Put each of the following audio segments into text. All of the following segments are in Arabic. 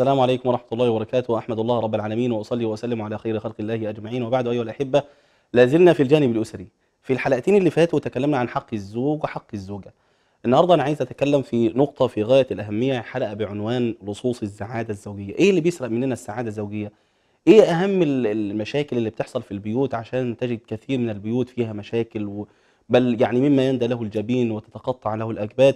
السلام عليكم ورحمة الله وبركاته وأحمد الله رب العالمين وأصلي وأسلم على خير خلق الله أجمعين وبعد أيها الأحبة لازلنا في الجانب الأسري في الحلقتين اللي فاتوا تكلمنا عن حق الزوج وحق الزوجة النهاردة أنا عايز أتكلم في نقطة في غاية الأهمية حلقة بعنوان لصوص السعادة الزوجية إيه اللي بيسرق مننا السعادة الزوجية؟ إيه أهم المشاكل اللي بتحصل في البيوت عشان تجد كثير من البيوت فيها مشاكل بل يعني مما يندى له الجبين وتتقطع له الأكباد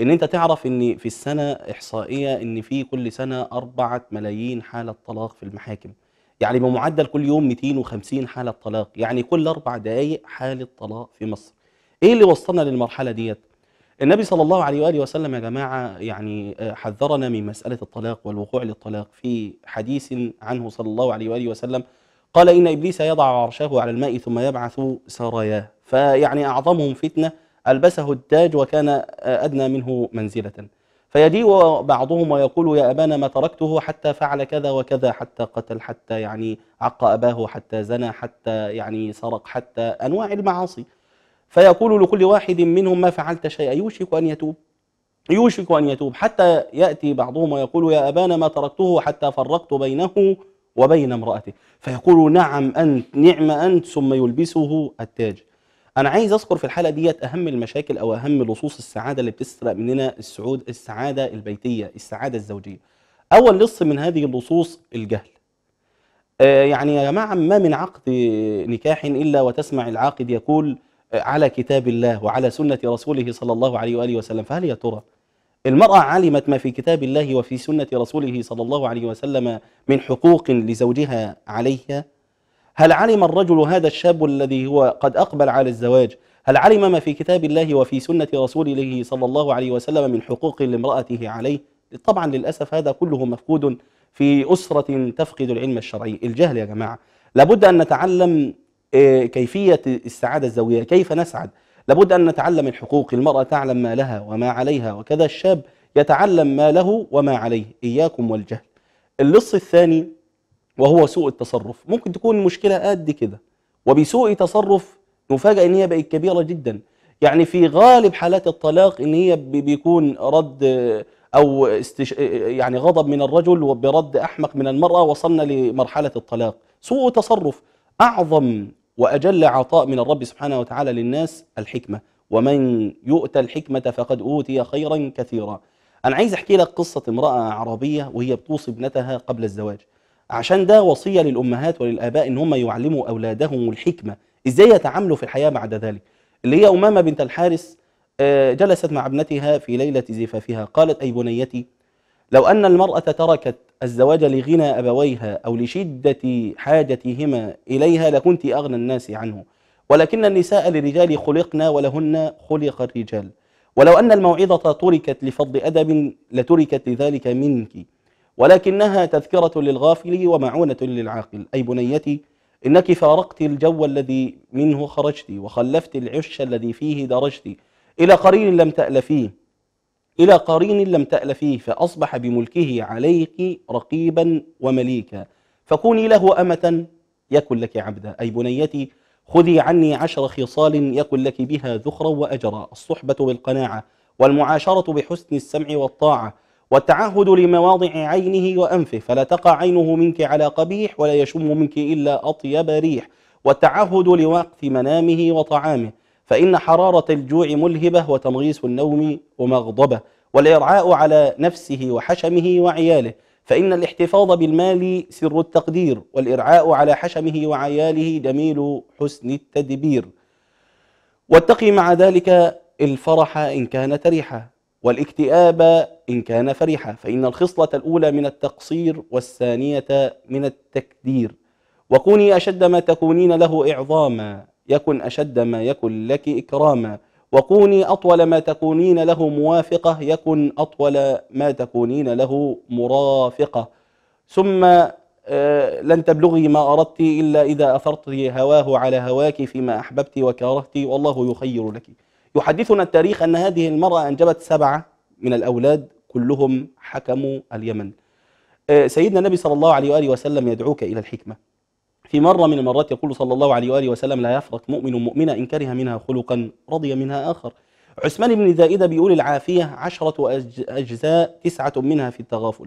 ان انت تعرف ان في السنه احصائيه ان في كل سنه 4 ملايين حاله طلاق في المحاكم يعني بمعدل كل يوم 250 حاله طلاق يعني كل اربع دقائق حاله طلاق في مصر ايه اللي وصلنا للمرحله ديت النبي صلى الله عليه واله وسلم يا جماعه يعني آه، حذرنا من مساله الطلاق والوقوع للطلاق في حديث عنه صلى الله عليه واله وسلم قال ان ابليس يضع عرشه على الماء ثم يبعث سراياه فيعني اعظمهم فتنه ألبسه التاج وكان آه، أدنى منه منزلة فيجيء بعضهم ويقول يا أبانا ما تركته حتى فعل كذا وكذا حتى قتل حتى يعني عق أباه حتى زنى حتى يعني سرق حتى أنواع المعاصي فيقول لكل واحد منهم ما فعلت شيئا يوشك أن يتوب يوشك أن يتوب حتى يأتي بعضهم ويقول يا أبانا ما تركته حتى فرقت بينه وبين امرأته فيقول نعم أنت نعم أنت ثم يلبسه التاج انا عايز اذكر في الحاله ديت اهم المشاكل او اهم لصوص السعاده اللي بتسرق مننا السعود السعاده البيتيه السعاده الزوجيه اول لص من هذه اللصوص الجهل آه يعني يا جماعه ما من عقد نكاح الا وتسمع العاقد يقول آه، على كتاب الله وعلى سنه رسوله صلى الله عليه واله وسلم فهل يا ترى المرأة علمت ما في كتاب الله وفي سنة رسوله صلى الله عليه وسلم من حقوق لزوجها عليها هل علم الرجل هذا الشاب الذي هو قد أقبل على الزواج هل علم ما في كتاب الله وفي سنة رسول الله صلى الله عليه وسلم من حقوق لامرأته عليه طبعا للأسف هذا كله مفقود في أسرة تفقد العلم الشرعي الجهل يا جماعة لابد أن نتعلم آه، كيفية السعادة الزوجية كيف نسعد لابد أن نتعلم الحقوق المرأة تعلم ما لها وما عليها وكذا الشاب يتعلم ما له وما عليه إياكم والجهل اللص الثاني وهو سوء التصرف ممكن تكون المشكلة قد كده وبسوء تصرف نفاجأ ان هي بقت كبيرة جدا يعني في غالب حالات الطلاق ان هي بيكون رد او استش... يعني غضب من الرجل وبرد احمق من المرأة وصلنا لمرحلة الطلاق سوء تصرف اعظم واجل عطاء من الرب سبحانه وتعالى للناس الحكمة ومن يؤتى الحكمة فقد اوتي خيرا كثيرا انا عايز احكي لك قصة امرأة عربية وهي بتوصي ابنتها قبل الزواج عشان ده وصيه للامهات وللاباء ان هم يعلموا اولادهم الحكمه ازاي يتعاملوا في الحياه بعد ذلك اللي هي امامه بنت الحارث آه، جلست مع ابنتها في ليله زفافها قالت اي بنيتي لو ان المراه تركت الزواج لغنى ابويها او لشده حاجتهما اليها لكنت اغنى الناس عنه ولكن النساء للرجال خلقنا ولهن خلق الرجال ولو ان الموعظه تركت لفضل ادب لتركت لذلك منك ولكنها تذكرة للغافل ومعونة للعاقل أي بنيتي إنك فارقت الجو الذي منه خرجت وخلفت العش الذي فيه درجت إلى قرين لم تألفيه إلى قرين لم تألفيه فأصبح بملكه عليك رقيبا ومليكا فكوني له أمة يكن لك عبدا أي بنيتي خذي عني عشر خصال يكن لك بها ذخرا وأجرا الصحبة بالقناعة والمعاشرة بحسن السمع والطاعة والتعهد لمواضع عينه وأنفه فلا تقع عينه منك على قبيح ولا يشم منك إلا أطيب ريح والتعهد لوقت منامه وطعامه فإن حرارة الجوع ملهبة وتمغيس النوم ومغضبة والإرعاء على نفسه وحشمه وعياله فإن الاحتفاظ بالمال سر التقدير والإرعاء على حشمه وعياله جميل حسن التدبير واتقي مع ذلك الفرح إن كانت ريحة والاكتئاب إن كان فرحا فإن الخصلة الأولى من التقصير والثانية من التكدير وكوني أشد ما تكونين له إعظاما يكن أشد ما يكن لك إكراما وكوني أطول ما تكونين له موافقة يكن أطول ما تكونين له مرافقة ثم آه، لن تبلغي ما أردت إلا إذا أثرت هواه على هواك فيما أحببت وكرهت والله يخير لك يحدثنا التاريخ أن هذه المرأة أنجبت سبعة من الأولاد كلهم حكموا اليمن آه، سيدنا النبي صلى الله عليه وآله وسلم يدعوك إلى الحكمة في مرة من المرات يقول صلى الله عليه وآله وسلم لا يفرق مؤمن مؤمنة إن كره منها خلقا رضي منها آخر عثمان بن زائدة بيقول العافية عشرة أجزاء تسعة منها في التغافل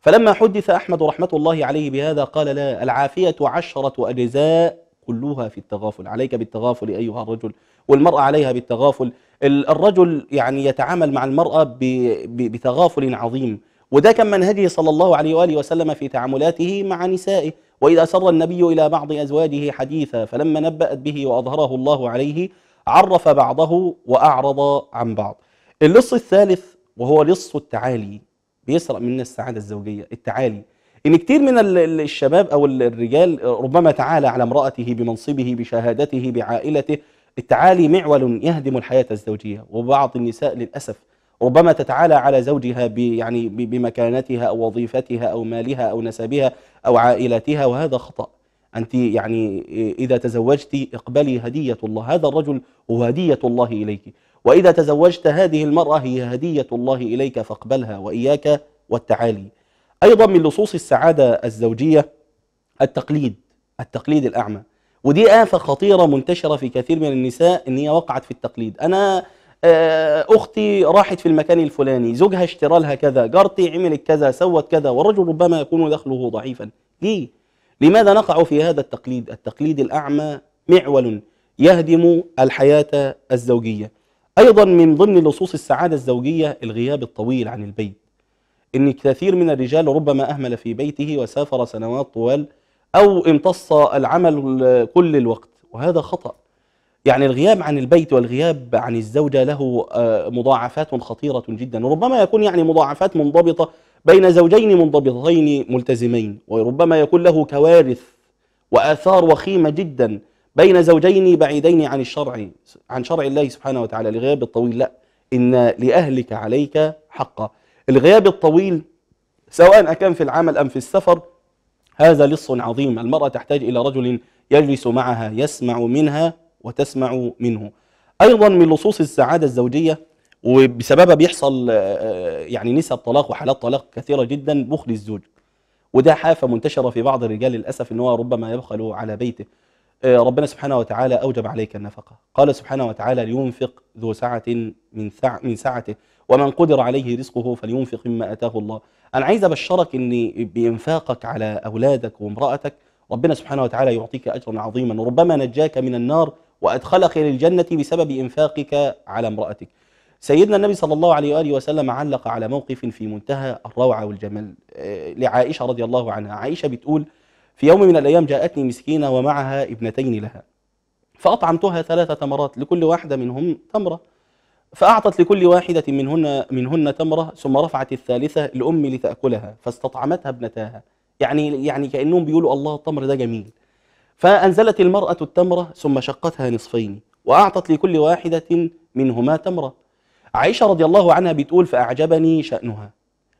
فلما حدث أحمد رحمة الله عليه بهذا قال لا العافية عشرة أجزاء كلها في التغافل عليك بالتغافل أيها الرجل والمرأة عليها بالتغافل الرجل يعني يتعامل مع المرأة بتغافل عظيم وده كان منهجه صلى الله عليه وآله وسلم في تعاملاته مع نسائه وإذا سر النبي إلى بعض أزواجه حديثا فلما نبأت به وأظهره الله عليه عرف بعضه وأعرض عن بعض اللص الثالث وهو لص التعالي بيسرق منا السعادة الزوجية التعالي ان كتير من الشباب او الرجال ربما تعالى على امراته بمنصبه بشهادته بعائلته التعالي معول يهدم الحياه الزوجيه وبعض النساء للاسف ربما تتعالى على زوجها يعني بمكانتها او وظيفتها او مالها او نسبها او عائلتها وهذا خطأ أنت يعني إذا تزوجت اقبلي هدية الله هذا الرجل هو هدية الله إليك وإذا تزوجت هذه المرأة هي هدية الله إليك فاقبلها وإياك والتعالي ايضا من لصوص السعاده الزوجيه التقليد التقليد الاعمى ودي آفة خطيرة منتشرة في كثير من النساء إن هي وقعت في التقليد أنا آه، أختي راحت في المكان الفلاني زوجها اشترى لها كذا جارتي عملت كذا سوت كذا والرجل ربما يكون دخله ضعيفا ليه؟ لماذا نقع في هذا التقليد؟ التقليد الأعمى معول يهدم الحياة الزوجية أيضا من ضمن لصوص السعادة الزوجية الغياب الطويل عن البيت ان كثير من الرجال ربما اهمل في بيته وسافر سنوات طوال او امتص العمل كل الوقت وهذا خطأ يعني الغياب عن البيت والغياب عن الزوجة له آه، مضاعفات خطيرة جدا وربما يكون يعني مضاعفات منضبطة بين زوجين منضبطين ملتزمين وربما يكون له كوارث وآثار وخيمة جدا بين زوجين بعيدين عن الشرع عن شرع الله سبحانه وتعالى لغياب الطويل لا إن لأهلك عليك حقا الغياب الطويل سواء أكان في العمل أم في السفر هذا لص عظيم المرأة تحتاج إلى رجل يجلس معها يسمع منها وتسمع منه أيضا من لصوص السعادة الزوجية وبسببها بيحصل آه، آه، يعني نسب طلاق وحالات طلاق كثيرة جدا بخل الزوج وده حافة منتشرة في بعض الرجال للأسف أنه هو ربما يبخل على بيته آه، ربنا سبحانه وتعالى أوجب عليك النفقة قال سبحانه وتعالى لينفق ذو سعة من سع من سعته ومن قدر عليه رزقه فلينفق مما أتاه الله أنا عايز أبشرك أن بإنفاقك على أولادك وامرأتك ربنا سبحانه وتعالى يعطيك أجرا عظيما وربما نجاك من النار وأدخلك إلى الجنة بسبب إنفاقك على امرأتك سيدنا النبي صلى الله عليه وآله وسلم علق على موقف في منتهى الروعة والجمال آه، لعائشة رضي الله عنها عائشة بتقول في يوم من الأيام جاءتني مسكينة ومعها ابنتين لها فأطعمتها ثلاث تمرات لكل واحدة منهم تمرة فأعطت لكل واحدة منهن, منهن تمرة ثم رفعت الثالثة الأم لتأكلها فاستطعمتها ابنتاها يعني يعني كأنهم بيقولوا الله التمر ده جميل فأنزلت المرأة التمرة ثم شقتها نصفين وأعطت لكل واحدة منهما تمرة عائشة رضي الله عنها بتقول فأعجبني شأنها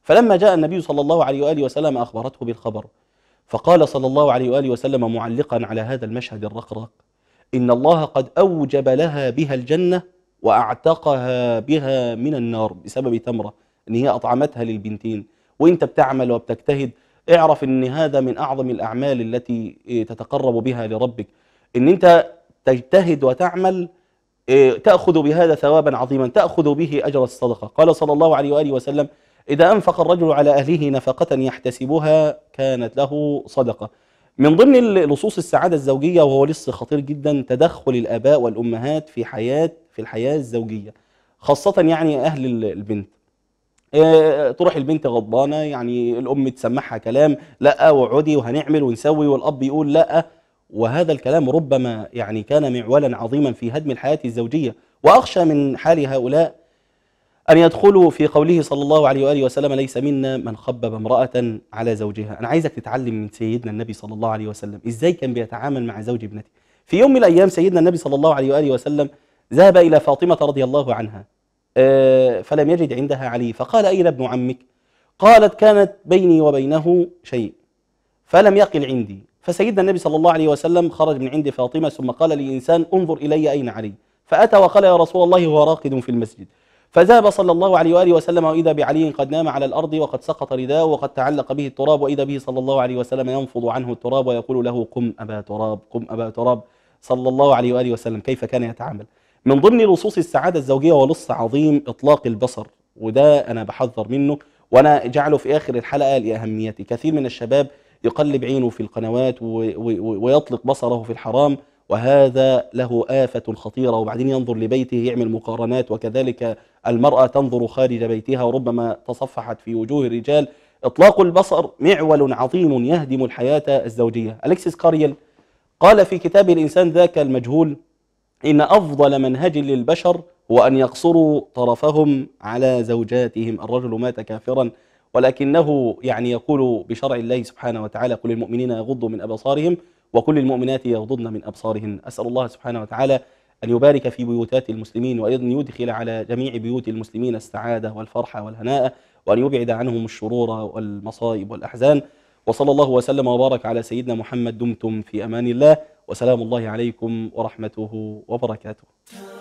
فلما جاء النبي صلى الله عليه وآله وسلم أخبرته بالخبر فقال صلى الله عليه وآله وسلم معلقا على هذا المشهد الرقرق إن الله قد أوجب لها بها الجنة وأعتقها بها من النار بسبب تمرة إن هي أطعمتها للبنتين وإنت بتعمل وبتجتهد اعرف إن هذا من أعظم الأعمال التي تتقرب بها لربك إن أنت تجتهد وتعمل إيه، تأخذ بهذا ثوابا عظيما تأخذ به أجر الصدقة قال صلى الله عليه وآله وسلم إذا أنفق الرجل على أهله نفقة يحتسبها كانت له صدقة من ضمن لصوص السعادة الزوجية وهو لص خطير جدا تدخل الآباء والأمهات في حياة في الحياة الزوجية خاصة يعني أهل البنت آه، تروح البنت غضبانة يعني الأم تسمعها كلام لا واقعدي وهنعمل ونسوي والأب يقول لا وهذا الكلام ربما يعني كان معولا عظيما في هدم الحياة الزوجية وأخشى من حال هؤلاء أن يدخلوا في قوله صلى الله عليه وآله وسلم ليس منا من خبب امرأة على زوجها أنا عايزك تتعلم من سيدنا النبي صلى الله عليه وسلم إزاي كان بيتعامل مع زوج ابنته في يوم من الأيام سيدنا النبي صلى الله عليه وآله وسلم ذهب إلى فاطمة رضي الله عنها آه، فلم يجد عندها علي فقال أين ابن عمك قالت كانت بيني وبينه شيء فلم يقل عندي فسيدنا النبي صلى الله عليه وسلم خرج من عند فاطمة ثم قال للإنسان انظر إلي أين علي فأتى وقال يا رسول الله هو راقد في المسجد فذهب صلى الله عليه وآله وسلم وإذا بعلي قد نام على الأرض وقد سقط رداءه وقد تعلق به التراب وإذا به صلى الله عليه وسلم ينفض عنه التراب ويقول له قم أبا تراب قم أبا تراب صلى الله عليه وآله وسلم كيف كان يتعامل من ضمن لصوص السعادة الزوجية ولص عظيم إطلاق البصر وده أنا بحذر منه وأنا جعله في آخر الحلقة لأهميته كثير من الشباب يقلب عينه في القنوات ويطلق بصره في الحرام وهذا له آفة خطيرة وبعدين ينظر لبيته يعمل مقارنات وكذلك المرأة تنظر خارج بيتها وربما تصفحت في وجوه الرجال إطلاق البصر معول عظيم يهدم الحياة الزوجية أليكسيس كاريل قال في كتاب الإنسان ذاك المجهول إن أفضل منهج للبشر هو أن يقصروا طرفهم على زوجاتهم الرجل مات كافرا ولكنه يعني يقول بشرع الله سبحانه وتعالى قل المؤمنين يغضوا من أبصارهم وكل المؤمنات يغضضن من أبصارهن أسأل الله سبحانه وتعالى أن يبارك في بيوتات المسلمين وأن يدخل على جميع بيوت المسلمين السعادة والفرحة والهناء وأن يبعد عنهم الشرور والمصائب والأحزان وصلى الله وسلم وبارك على سيدنا محمد دمتم في أمان الله وسلام الله عليكم ورحمته وبركاته